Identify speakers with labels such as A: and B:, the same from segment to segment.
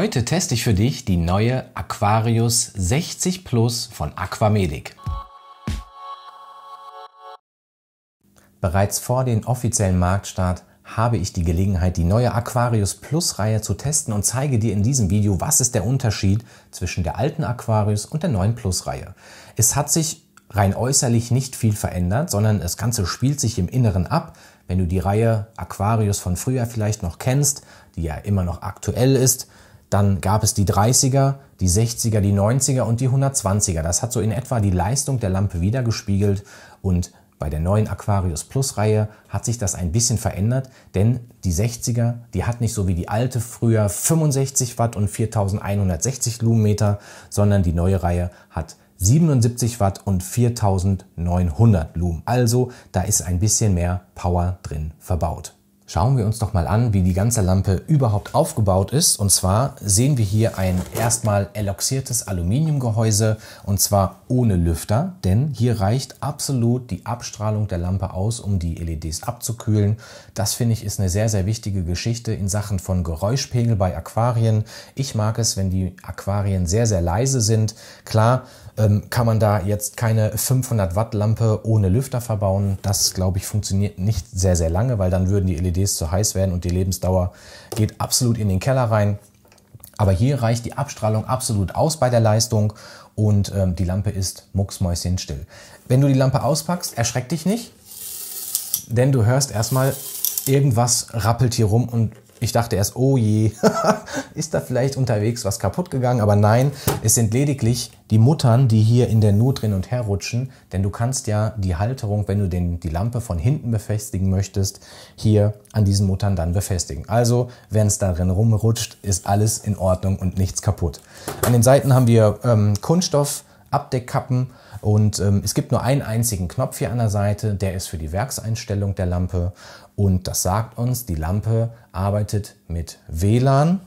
A: Heute teste ich für dich die neue Aquarius 60 Plus von Aquamedic. Bereits vor dem offiziellen Marktstart habe ich die Gelegenheit, die neue Aquarius Plus Reihe zu testen und zeige dir in diesem Video, was ist der Unterschied zwischen der alten Aquarius und der neuen Plus Reihe. Es hat sich rein äußerlich nicht viel verändert, sondern das Ganze spielt sich im Inneren ab. Wenn du die Reihe Aquarius von früher vielleicht noch kennst, die ja immer noch aktuell ist, dann gab es die 30er, die 60er, die 90er und die 120er. Das hat so in etwa die Leistung der Lampe wiedergespiegelt und bei der neuen Aquarius Plus Reihe hat sich das ein bisschen verändert, denn die 60er, die hat nicht so wie die alte früher 65 Watt und 4160 Lumenmeter, sondern die neue Reihe hat 77 Watt und 4900 Lumen. Also da ist ein bisschen mehr Power drin verbaut. Schauen wir uns doch mal an, wie die ganze Lampe überhaupt aufgebaut ist. Und zwar sehen wir hier ein erstmal eloxiertes Aluminiumgehäuse und zwar ohne Lüfter, denn hier reicht absolut die Abstrahlung der Lampe aus, um die LEDs abzukühlen. Das finde ich ist eine sehr, sehr wichtige Geschichte in Sachen von Geräuschpegel bei Aquarien. Ich mag es, wenn die Aquarien sehr, sehr leise sind. Klar, ähm, kann man da jetzt keine 500 Watt Lampe ohne Lüfter verbauen. Das, glaube ich, funktioniert nicht sehr, sehr lange, weil dann würden die LEDs LEDs zu heiß werden und die Lebensdauer geht absolut in den Keller rein. Aber hier reicht die Abstrahlung absolut aus bei der Leistung und ähm, die Lampe ist mucksmäuschenstill. Wenn du die Lampe auspackst, erschreck dich nicht, denn du hörst erstmal irgendwas rappelt hier rum und ich dachte erst, oh je, ist da vielleicht unterwegs was kaputt gegangen? Aber nein, es sind lediglich die Muttern, die hier in der Nut drin und her rutschen. Denn du kannst ja die Halterung, wenn du den, die Lampe von hinten befestigen möchtest, hier an diesen Muttern dann befestigen. Also, wenn es da drin rumrutscht, ist alles in Ordnung und nichts kaputt. An den Seiten haben wir ähm, Kunststoff, Abdeckkappen und ähm, es gibt nur einen einzigen Knopf hier an der Seite, der ist für die Werkseinstellung der Lampe und das sagt uns, die Lampe arbeitet mit WLAN.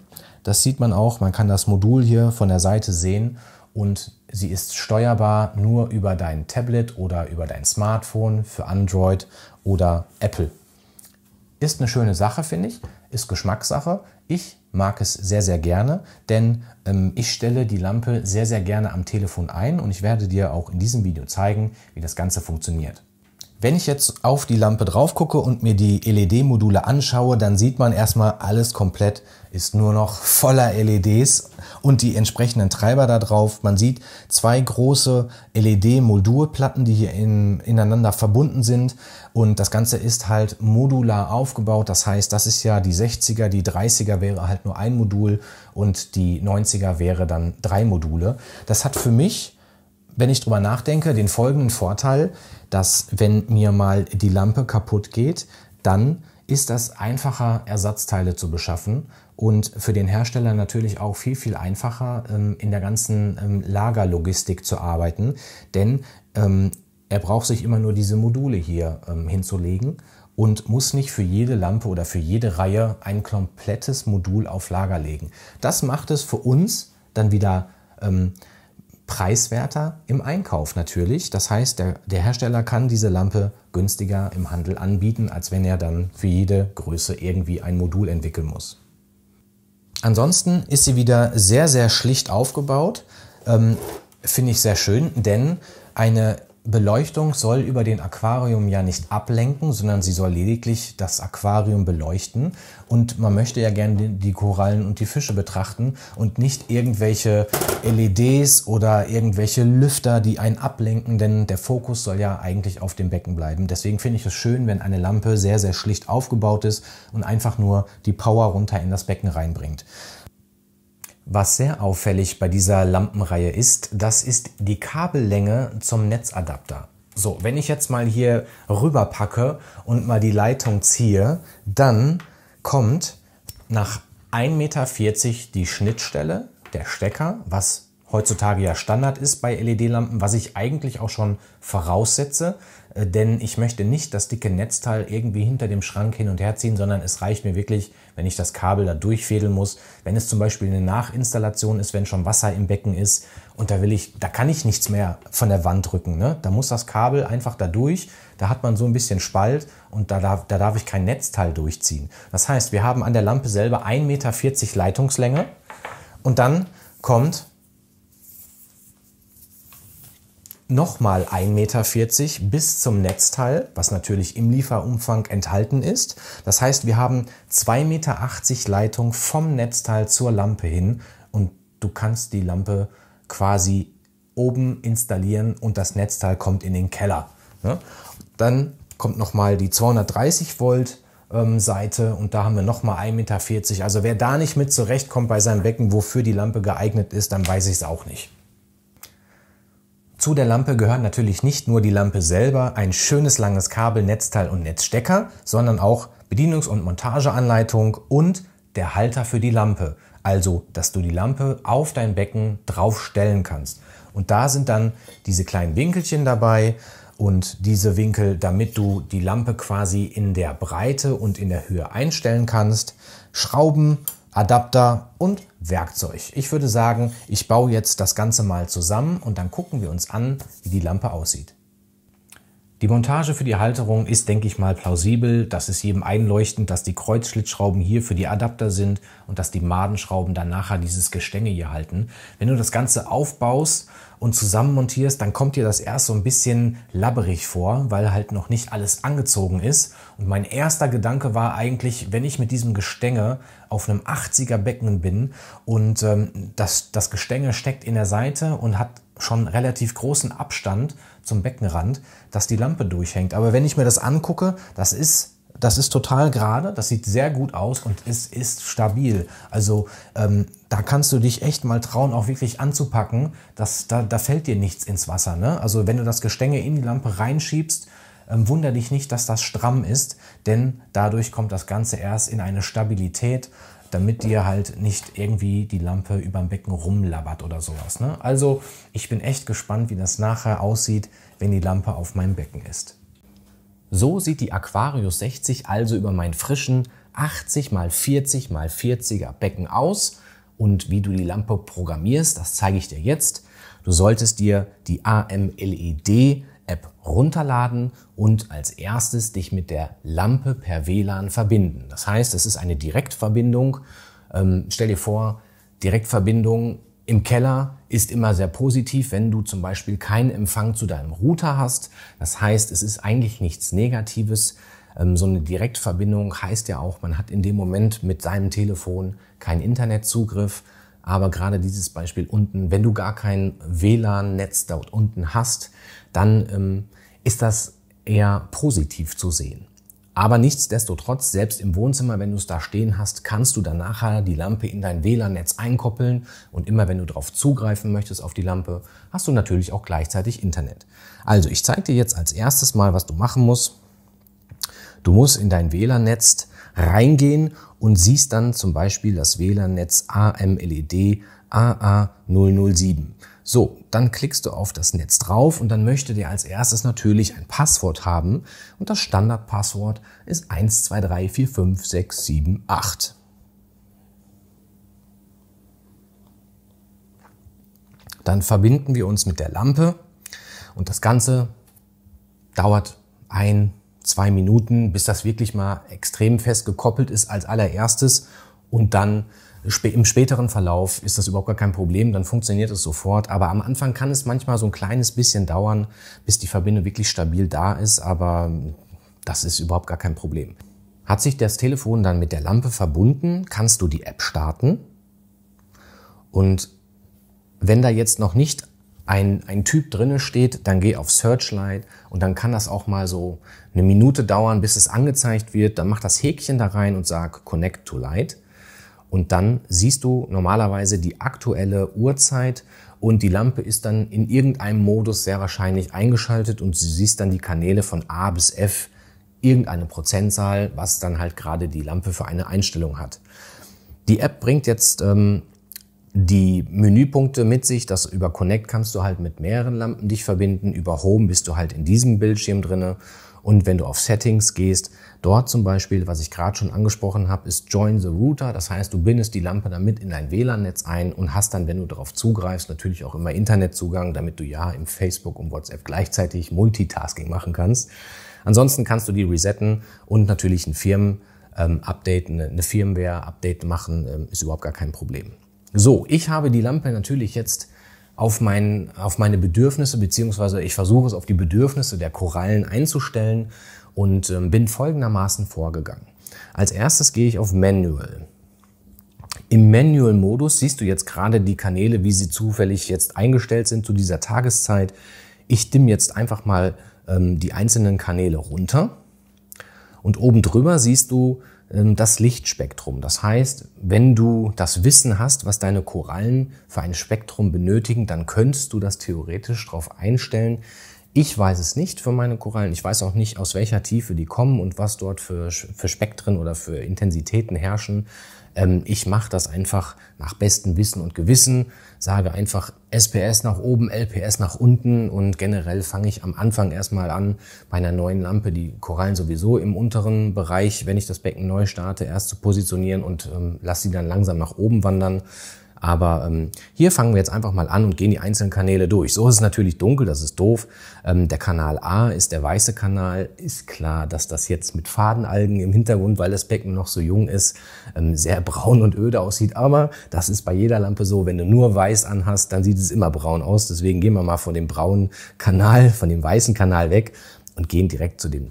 A: Das sieht man auch, man kann das Modul hier von der Seite sehen und sie ist steuerbar nur über dein Tablet oder über dein Smartphone für Android oder Apple. Ist eine schöne Sache, finde ich, ist Geschmackssache. Ich mag es sehr, sehr gerne, denn ähm, ich stelle die Lampe sehr, sehr gerne am Telefon ein und ich werde dir auch in diesem Video zeigen, wie das Ganze funktioniert. Wenn ich jetzt auf die Lampe drauf gucke und mir die LED-Module anschaue, dann sieht man erstmal, alles komplett ist nur noch voller LEDs und die entsprechenden Treiber da drauf. Man sieht zwei große LED-Modulplatten, die hier in, ineinander verbunden sind und das Ganze ist halt modular aufgebaut. Das heißt, das ist ja die 60er, die 30er wäre halt nur ein Modul und die 90er wäre dann drei Module. Das hat für mich wenn ich drüber nachdenke, den folgenden Vorteil, dass wenn mir mal die Lampe kaputt geht, dann ist das einfacher, Ersatzteile zu beschaffen und für den Hersteller natürlich auch viel, viel einfacher, ähm, in der ganzen ähm, Lagerlogistik zu arbeiten, denn ähm, er braucht sich immer nur diese Module hier hinzulegen und muss nicht für jede Lampe oder für jede Reihe ein komplettes Modul auf Lager legen. Das macht es für uns dann wieder preiswerter im Einkauf natürlich. Das heißt, der, der, Hersteller kann diese Lampe günstiger im Handel anbieten, als wenn er dann für jede Größe irgendwie ein Modul entwickeln muss. Ansonsten ist sie wieder sehr, sehr schlicht aufgebaut. Ähm, Finde ich sehr schön, denn eine Beleuchtung soll über den Aquarium ja nicht ablenken, sondern sie soll lediglich das Aquarium beleuchten. Und man möchte ja gerne die Korallen und die Fische betrachten und nicht irgendwelche LEDs oder irgendwelche Lüfter, die einen ablenken, denn der Fokus soll ja eigentlich auf dem Becken bleiben. Deswegen finde ich es schön, wenn eine Lampe sehr, sehr schlicht aufgebaut ist und einfach nur die Power runter in das Becken reinbringt. Was sehr auffällig bei dieser Lampenreihe ist, das ist die Kabellänge zum Netzadapter. So, wenn ich jetzt mal hier rüber packe und mal die Leitung ziehe, dann kommt nach 1,40 Meter die Schnittstelle, der Stecker, was heutzutage ja Standard ist bei LED-Lampen, was ich eigentlich auch schon voraussetze, äh, denn ich möchte nicht das dicke Netzteil irgendwie hinter dem Schrank hin und her ziehen, sondern es reicht mir wirklich, wenn ich das Kabel da durchfädeln muss. Wenn es zum Beispiel eine Nachinstallation ist, wenn schon Wasser im Becken ist und da will ich, da kann ich nichts mehr von der Wand rücken. Ne? Da muss das Kabel einfach da durch. Da hat man so ein bisschen Spalt und da darf, da darf ich kein Netzteil durchziehen. Das heißt, wir haben an der Lampe selber 1,40 Meter Leitungslänge und dann kommt nochmal 1,40 Meter bis zum Netzteil, was natürlich im Lieferumfang enthalten ist. Das heißt, wir haben 2,80 Meter Leitung vom Netzteil zur Lampe hin und du kannst die Lampe quasi oben installieren und das Netzteil kommt in den Keller. Ne? Dann kommt nochmal die 230 Volt ähm, Seite und da haben wir nochmal 1,40 Meter. Also wer da nicht mit zurechtkommt bei seinem Becken, wofür die Lampe geeignet ist, dann weiß ich es auch nicht. Zu der Lampe gehören natürlich nicht nur die Lampe selber, ein schönes langes Kabel, Netzteil und Netzstecker, sondern auch Bedienungs- und Montageanleitung und der Halter für die Lampe, also dass du die Lampe auf dein Becken draufstellen kannst. Und da sind dann diese kleinen Winkelchen dabei und diese Winkel, damit du die Lampe quasi in der Breite und in der Höhe einstellen kannst. Schrauben, Adapter und Werkzeug. Ich würde sagen, ich baue jetzt das Ganze mal zusammen und dann gucken wir uns an, wie die Lampe aussieht. Die Montage für die Halterung ist, denke ich mal, plausibel. Das ist jedem einleuchtend, dass die Kreuzschlitzschrauben hier für die Adapter sind und dass die Madenschrauben dann nachher dieses Gestänge hier halten. Wenn du das Ganze aufbaust und zusammenmontierst, dann kommt dir das erst so ein bisschen labberig vor, weil halt noch nicht alles angezogen ist. Und mein erster Gedanke war eigentlich, wenn ich mit diesem Gestänge auf einem 80er Becken bin und ähm, das, das Gestänge steckt in der Seite und hat schon relativ großen Abstand zum Beckenrand, dass die Lampe durchhängt. Aber wenn ich mir das angucke, das ist das ist total gerade, das sieht sehr gut aus und es ist stabil. Also ähm, da kannst du dich echt mal trauen, auch wirklich anzupacken. Das, da, da fällt dir nichts ins Wasser. Ne? Also wenn du das Gestänge in die Lampe reinschiebst, ähm, wunder dich nicht, dass das stramm ist, denn dadurch kommt das Ganze erst in eine Stabilität, damit dir halt nicht irgendwie die Lampe über dem Becken rumlabbert oder sowas. Ne? Also ich bin echt gespannt, wie das nachher aussieht, wenn die Lampe auf meinem Becken ist. So sieht die Aquarius 60 also über meinen frischen 80 x 40 x 40er Becken aus und wie du die Lampe programmierst, das zeige ich dir jetzt. Du solltest dir die AMLED App runterladen und als erstes dich mit der Lampe per WLAN verbinden. Das heißt, es ist eine Direktverbindung. Ähm, stell dir vor, Direktverbindung im Keller ist immer sehr positiv, wenn du zum Beispiel keinen Empfang zu deinem Router hast. Das heißt, es ist eigentlich nichts Negatives. Ähm, so eine Direktverbindung heißt ja auch, man hat in dem Moment mit seinem Telefon keinen Internetzugriff. Aber gerade dieses Beispiel unten, wenn du gar kein WLAN-Netz dort unten hast, dann ähm, ist das eher positiv zu sehen. Aber nichtsdestotrotz, selbst im Wohnzimmer, wenn du es da stehen hast, kannst du dann nachher die Lampe in dein WLAN-Netz einkoppeln und immer wenn du darauf zugreifen möchtest auf die Lampe, hast du natürlich auch gleichzeitig Internet. Also ich zeige dir jetzt als erstes mal, was du machen musst. Du musst in dein WLAN-Netz reingehen und siehst dann zum Beispiel das WLAN-Netz AMLED AA007. So, dann klickst du auf das Netz drauf und dann möchte der als erstes natürlich ein Passwort haben und das Standardpasswort ist 12345678. Dann verbinden wir uns mit der Lampe und das Ganze dauert ein, zwei Minuten, bis das wirklich mal extrem fest gekoppelt ist als allererstes und dann im späteren Verlauf ist das überhaupt gar kein Problem, dann funktioniert es sofort. Aber am Anfang kann es manchmal so ein kleines bisschen dauern, bis die Verbindung wirklich stabil da ist, aber das ist überhaupt gar kein Problem. Hat sich das Telefon dann mit der Lampe verbunden, kannst du die App starten. Und wenn da jetzt noch nicht ein, ein Typ drinne steht, dann geh auf Searchlight und dann kann das auch mal so eine Minute dauern, bis es angezeigt wird. Dann mach das Häkchen da rein und sag Connect to Light und dann siehst du normalerweise die aktuelle Uhrzeit und die Lampe ist dann in irgendeinem Modus sehr wahrscheinlich eingeschaltet und du siehst dann die Kanäle von A bis F, irgendeine Prozentzahl, was dann halt gerade die Lampe für eine Einstellung hat. Die App bringt jetzt ähm, die Menüpunkte mit sich, das über Connect kannst du halt mit mehreren Lampen dich verbinden, über Home bist du halt in diesem Bildschirm drinne und wenn du auf Settings gehst, dort zum Beispiel, was ich gerade schon angesprochen habe, ist Join the Router. Das heißt, du bindest die Lampe damit in dein WLAN-Netz ein und hast dann, wenn du darauf zugreifst, natürlich auch immer Internetzugang, damit du ja im Facebook und WhatsApp gleichzeitig Multitasking machen kannst. Ansonsten kannst du die resetten und natürlich ein Firmen-Update, ähm, eine Firmware-Update machen, ähm, ist überhaupt gar kein Problem. So, ich habe die Lampe natürlich jetzt auf, mein, auf meine Bedürfnisse, beziehungsweise ich versuche es auf die Bedürfnisse der Korallen einzustellen und äh, bin folgendermaßen vorgegangen. Als erstes gehe ich auf Manual. Im Manual-Modus siehst du jetzt gerade die Kanäle, wie sie zufällig jetzt eingestellt sind zu dieser Tageszeit. Ich dimme jetzt einfach mal ähm, die einzelnen Kanäle runter. Und oben drüber siehst du ähm, das Lichtspektrum. Das heißt, wenn du das Wissen hast, was deine Korallen für ein Spektrum benötigen, dann könntest du das theoretisch darauf einstellen, ich weiß es nicht für meine Korallen. Ich weiß auch nicht, aus welcher Tiefe die kommen und was dort für, für Spektren oder für Intensitäten herrschen. Ähm, ich mache das einfach nach bestem Wissen und Gewissen, sage einfach SPS nach oben, LPS nach unten und generell fange ich am Anfang erstmal an, bei einer neuen Lampe die Korallen sowieso im unteren Bereich, wenn ich das Becken neu starte, erst zu positionieren und ähm, lasse sie dann langsam nach oben wandern. Aber ähm, hier fangen wir jetzt einfach mal an und gehen die einzelnen Kanäle durch. So ist es natürlich dunkel, das ist doof. Ähm, der Kanal A ist der weiße Kanal. Ist klar, dass das jetzt mit Fadenalgen im Hintergrund, weil das Becken noch so jung ist, ähm, sehr braun und öde aussieht. Aber das ist bei jeder Lampe so. Wenn du nur weiß anhast, dann sieht es immer braun aus. Deswegen gehen wir mal von dem braunen Kanal, von dem weißen Kanal weg und gehen direkt zu dem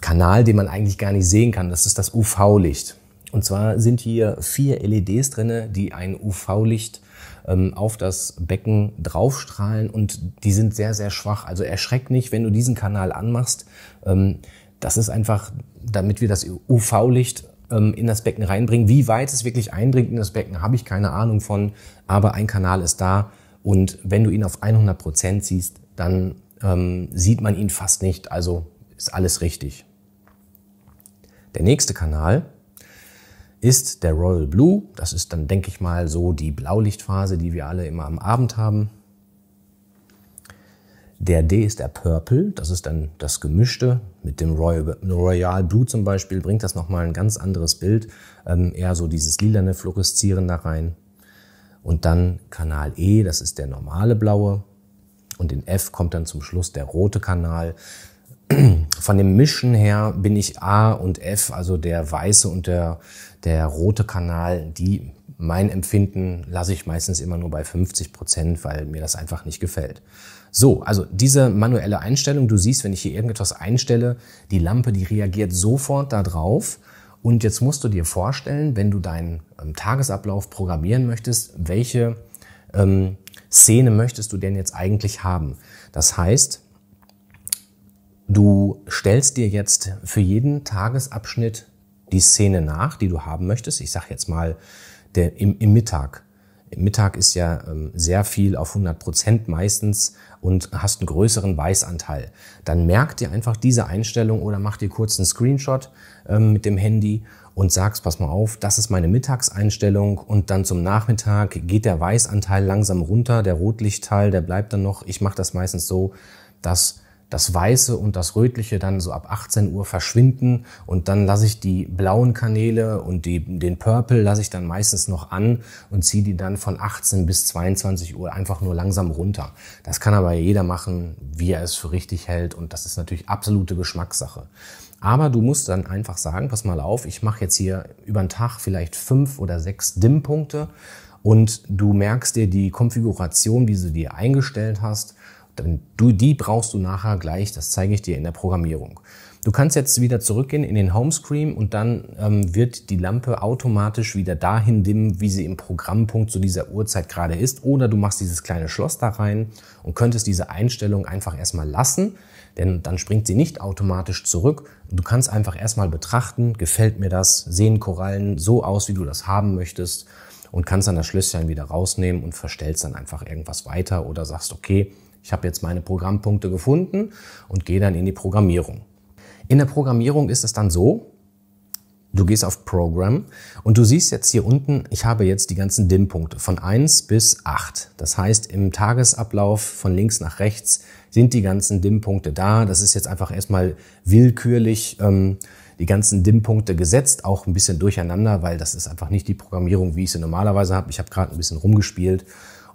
A: Kanal, den man eigentlich gar nicht sehen kann. Das ist das UV-Licht. Und zwar sind hier vier LEDs drin, die ein UV-Licht ähm, auf das Becken draufstrahlen und die sind sehr, sehr schwach. Also erschreck nicht, wenn du diesen Kanal anmachst. Ähm, das ist einfach, damit wir das UV-Licht ähm, in das Becken reinbringen. Wie weit es wirklich eindringt in das Becken, habe ich keine Ahnung von, aber ein Kanal ist da und wenn du ihn auf 100 Prozent siehst, dann ähm, sieht man ihn fast nicht. Also ist alles richtig. Der nächste Kanal ist der Royal Blue. Das ist dann, denke ich mal, so die Blaulichtphase, die wir alle immer am Abend haben. Der D ist der Purple, das ist dann das Gemischte. Mit dem Royal, Royal Blue zum Beispiel bringt das nochmal ein ganz anderes Bild, ähm, eher so dieses lilane Fluoreszieren da rein. Und dann Kanal E, das ist der normale blaue. Und in F kommt dann zum Schluss der rote Kanal von dem Mischen her bin ich A und F, also der weiße und der, der rote Kanal, die mein Empfinden lasse ich meistens immer nur bei 50 Prozent, weil mir das einfach nicht gefällt. So, also diese manuelle Einstellung, du siehst, wenn ich hier irgendetwas einstelle, die Lampe, die reagiert sofort darauf. Und jetzt musst du dir vorstellen, wenn du deinen ähm, Tagesablauf programmieren möchtest, welche ähm, Szene möchtest du denn jetzt eigentlich haben? Das heißt, Du stellst dir jetzt für jeden Tagesabschnitt die Szene nach, die du haben möchtest. Ich sage jetzt mal der, im, im Mittag. Im Mittag ist ja ähm, sehr viel auf 100 Prozent meistens und hast einen größeren Weißanteil. Dann merk dir einfach diese Einstellung oder mach dir kurz einen Screenshot ähm, mit dem Handy und sagst, pass mal auf, das ist meine Mittagseinstellung und dann zum Nachmittag geht der Weißanteil langsam runter, der Rotlichtteil, der bleibt dann noch. Ich mache das meistens so, dass das Weiße und das Rötliche dann so ab 18 Uhr verschwinden und dann lasse ich die blauen Kanäle und die, den Purple lasse ich dann meistens noch an und ziehe die dann von 18 bis 22 Uhr einfach nur langsam runter. Das kann aber jeder machen, wie er es für richtig hält und das ist natürlich absolute Geschmackssache. Aber du musst dann einfach sagen, pass mal auf, ich mache jetzt hier über den Tag vielleicht fünf oder sechs Dimmpunkte und du merkst dir die Konfiguration, wie du dir eingestellt hast, dann du, die brauchst du nachher gleich, das zeige ich dir in der Programmierung. Du kannst jetzt wieder zurückgehen in den Homescreen und dann ähm, wird die Lampe automatisch wieder dahin dimmen, wie sie im Programmpunkt zu dieser Uhrzeit gerade ist. Oder du machst dieses kleine Schloss da rein und könntest diese Einstellung einfach erstmal lassen, denn dann springt sie nicht automatisch zurück. Du kannst einfach erstmal betrachten, gefällt mir das, sehen Korallen so aus, wie du das haben möchtest und kannst dann das Schlösschen wieder rausnehmen und verstellst dann einfach irgendwas weiter oder sagst, okay, ich habe jetzt meine Programmpunkte gefunden und gehe dann in die Programmierung. In der Programmierung ist es dann so, du gehst auf Program und du siehst jetzt hier unten, ich habe jetzt die ganzen DIM-Punkte von 1 bis 8. Das heißt, im Tagesablauf von links nach rechts sind die ganzen DIM-Punkte da. Das ist jetzt einfach erstmal willkürlich ähm, die ganzen DIM-Punkte gesetzt, auch ein bisschen durcheinander, weil das ist einfach nicht die Programmierung, wie ich sie normalerweise habe. Ich habe gerade ein bisschen rumgespielt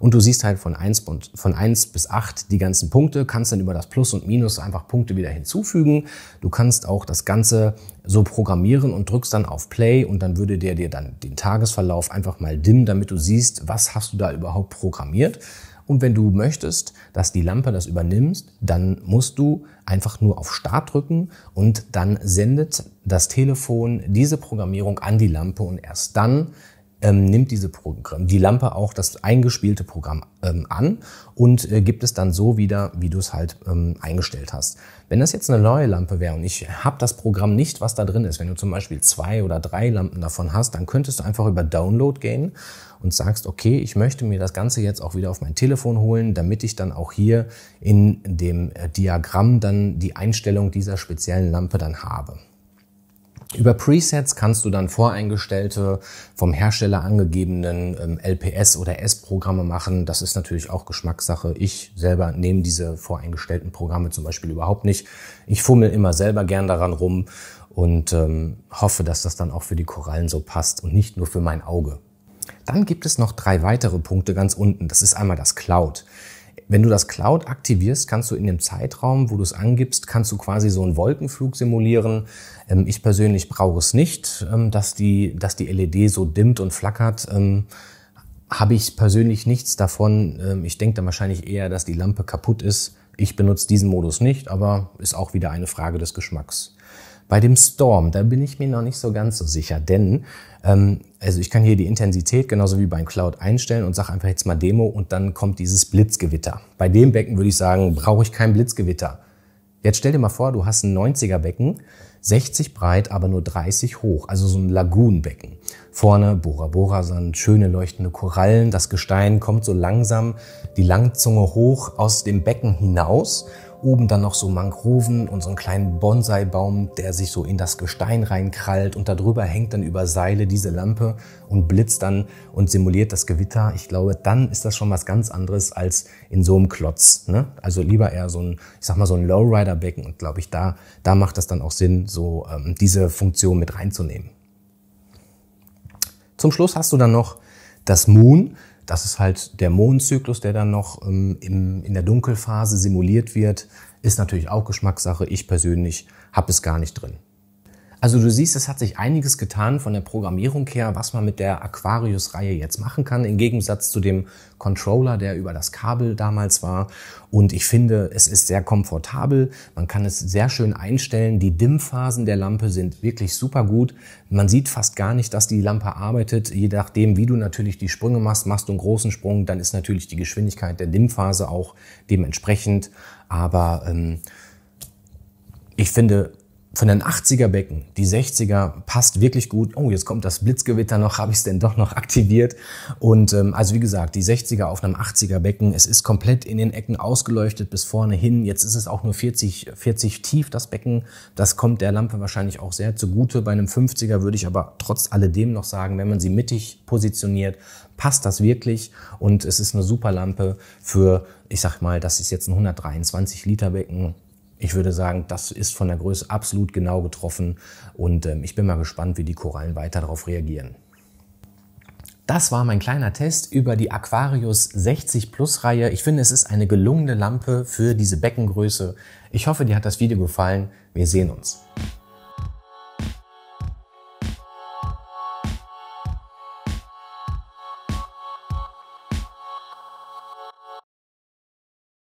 A: und du siehst halt von eins von eins bis acht die ganzen Punkte, kannst dann über das Plus und Minus einfach Punkte wieder hinzufügen. Du kannst auch das Ganze so programmieren und drückst dann auf Play und dann würde der dir dann den Tagesverlauf einfach mal dimmen, damit du siehst, was hast du da überhaupt programmiert. Und wenn du möchtest, dass die Lampe das übernimmst, dann musst du einfach nur auf Start drücken und dann sendet das Telefon diese Programmierung an die Lampe und erst dann ähm, nimmt diese Programm, die Lampe auch das eingespielte Programm ähm, an und äh, gibt es dann so wieder, wie du es halt ähm, eingestellt hast. Wenn das jetzt eine neue Lampe wäre und ich habe das Programm nicht, was da drin ist, wenn du zum Beispiel zwei oder drei Lampen davon hast, dann könntest du einfach über Download gehen und sagst, okay, ich möchte mir das Ganze jetzt auch wieder auf mein Telefon holen, damit ich dann auch hier in dem äh, Diagramm dann die Einstellung dieser speziellen Lampe dann habe. Über Presets kannst du dann voreingestellte, vom Hersteller angegebenen ähm, LPS oder S-Programme machen. Das ist natürlich auch Geschmackssache. Ich selber nehme diese voreingestellten Programme zum Beispiel überhaupt nicht. Ich fummel immer selber gern daran rum und ähm, hoffe, dass das dann auch für die Korallen so passt und nicht nur für mein Auge. Dann gibt es noch drei weitere Punkte ganz unten. Das ist einmal das Cloud. Wenn du das Cloud aktivierst, kannst du in dem Zeitraum, wo du es angibst, kannst du quasi so einen Wolkenflug simulieren. Ähm, ich persönlich brauche es nicht, ähm, dass die, dass die LED so dimmt und flackert. Ähm, habe ich persönlich nichts davon. Ich denke dann wahrscheinlich eher, dass die Lampe kaputt ist. Ich benutze diesen Modus nicht, aber ist auch wieder eine Frage des Geschmacks. Bei dem Storm, da bin ich mir noch nicht so ganz so sicher, denn ähm, also ich kann hier die Intensität genauso wie beim Cloud einstellen und sage einfach jetzt mal Demo und dann kommt dieses Blitzgewitter. Bei dem Becken würde ich sagen, brauche ich kein Blitzgewitter. Jetzt stell dir mal vor, du hast ein 90er Becken, 60 breit, aber nur 30 hoch, also so ein Lagunenbecken. Vorne Bora Bora Sand, schöne leuchtende Korallen, das Gestein kommt so langsam die Langzunge hoch aus dem Becken hinaus Oben dann noch so Mangroven und so einen kleinen Bonsai-Baum, der sich so in das Gestein reinkrallt und darüber hängt dann über Seile diese Lampe und blitzt dann und simuliert das Gewitter. Ich glaube, dann ist das schon was ganz anderes als in so einem Klotz. Ne? Also lieber eher so ein, ich sag mal, so ein Lowrider-Becken und glaube ich, da, da macht das dann auch Sinn, so ähm, diese Funktion mit reinzunehmen. Zum Schluss hast du dann noch das Moon. Das ist halt der Mondzyklus, der dann noch ähm, im, in der Dunkelphase simuliert wird, ist natürlich auch Geschmackssache. Ich persönlich habe es gar nicht drin. Also du siehst, es hat sich einiges getan von der Programmierung her, was man mit der Aquarius-Reihe jetzt machen kann, im Gegensatz zu dem Controller, der über das Kabel damals war. Und ich finde, es ist sehr komfortabel. Man kann es sehr schön einstellen. Die Dimmphasen der Lampe sind wirklich super gut. Man sieht fast gar nicht, dass die Lampe arbeitet. Je nachdem, wie du natürlich die Sprünge machst, machst du einen großen Sprung, dann ist natürlich die Geschwindigkeit der Dimmphase auch dementsprechend. Aber ähm, ich finde, von den 80er Becken, die 60er passt wirklich gut. Oh, jetzt kommt das Blitzgewitter noch, habe ich es denn doch noch aktiviert? Und ähm, also wie gesagt, die 60er auf einem 80er Becken, es ist komplett in den Ecken ausgeleuchtet bis vorne hin. Jetzt ist es auch nur 40, 40 tief, das Becken. Das kommt der Lampe wahrscheinlich auch sehr zugute. Bei einem 50er würde ich aber trotz alledem noch sagen, wenn man sie mittig positioniert, passt das wirklich und es ist eine super Lampe für, ich sag mal, das ist jetzt ein 123 Liter Becken ich würde sagen, das ist von der Größe absolut genau getroffen und ähm, ich bin mal gespannt, wie die Korallen weiter darauf reagieren. Das war mein kleiner Test über die Aquarius 60 Plus Reihe. Ich finde, es ist eine gelungene Lampe für diese Beckengröße. Ich hoffe, dir hat das Video gefallen. Wir sehen uns.